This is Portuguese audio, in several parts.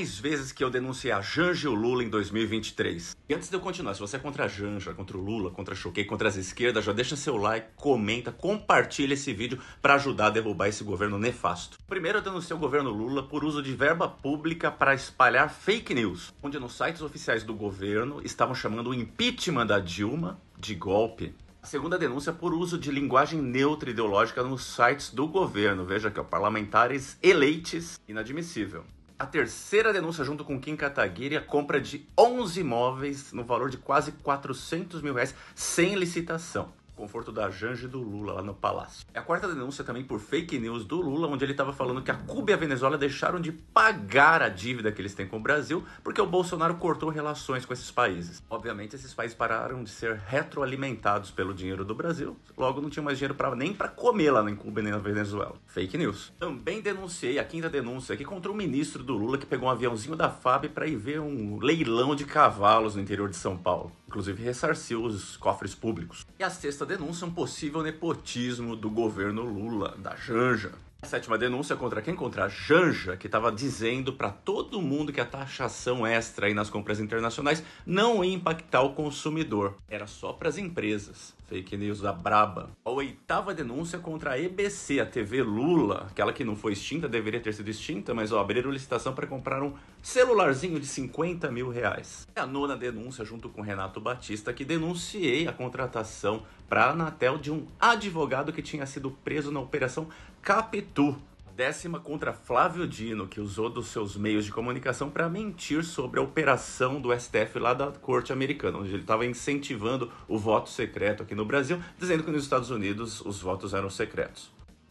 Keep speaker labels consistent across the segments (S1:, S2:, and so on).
S1: mais vezes que eu denunciei a Janja e o Lula em 2023. E antes de eu continuar, se você é contra a Janja, contra o Lula, contra a Choquei, contra as esquerdas, já deixa seu like, comenta, compartilha esse vídeo para ajudar a derrubar esse governo nefasto. Primeiro eu denunciei o governo Lula por uso de verba pública para espalhar fake news, onde nos sites oficiais do governo estavam chamando o impeachment da Dilma de golpe. A segunda denúncia é por uso de linguagem neutra ideológica nos sites do governo. Veja que parlamentares eleites inadmissível a terceira denúncia junto com Kim Kataguiri, a compra de 11 imóveis no valor de quase 400 mil reais sem licitação conforto da Janja e do Lula lá no palácio. É a quarta denúncia também por fake news do Lula, onde ele estava falando que a Cuba e a Venezuela deixaram de pagar a dívida que eles têm com o Brasil porque o Bolsonaro cortou relações com esses países. Obviamente, esses países pararam de ser retroalimentados pelo dinheiro do Brasil, logo não tinha mais dinheiro pra, nem para comer lá em Cuba nem na Venezuela. Fake news. Também denunciei a quinta denúncia que contra o ministro do Lula que pegou um aviãozinho da FAB para ir ver um leilão de cavalos no interior de São Paulo. Inclusive ressarciu os cofres públicos. E a sexta denúncia um possível nepotismo do governo Lula, da Janja. Sétima denúncia contra quem? Contra a Janja, que estava dizendo para todo mundo que a taxação extra aí nas compras internacionais não ia impactar o consumidor. Era só para as empresas. Fake news da braba. A oitava denúncia contra a EBC, a TV Lula, aquela que não foi extinta, deveria ter sido extinta, mas ó, abriram licitação para comprar um celularzinho de 50 mil reais. É a nona denúncia, junto com Renato Batista, que denunciei a contratação para a Anatel de um advogado que tinha sido preso na Operação Capital Pitu, décima contra Flávio Dino, que usou dos seus meios de comunicação para mentir sobre a operação do STF lá da corte americana, onde ele estava incentivando o voto secreto aqui no Brasil, dizendo que nos Estados Unidos os votos eram secretos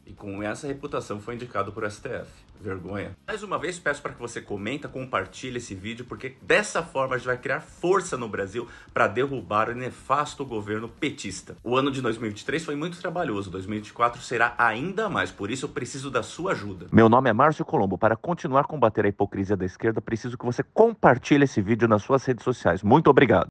S1: e com essa reputação foi indicado por STF. Vergonha. Mais uma vez peço para que você comenta, compartilhe esse vídeo, porque dessa forma a gente vai criar força no Brasil para derrubar o nefasto governo petista. O ano de 2023 foi muito trabalhoso, 2024 será ainda mais, por isso eu preciso da sua ajuda. Meu nome é Márcio Colombo, para continuar a combater a hipocrisia da esquerda, preciso que você compartilhe esse vídeo nas suas redes sociais. Muito obrigado.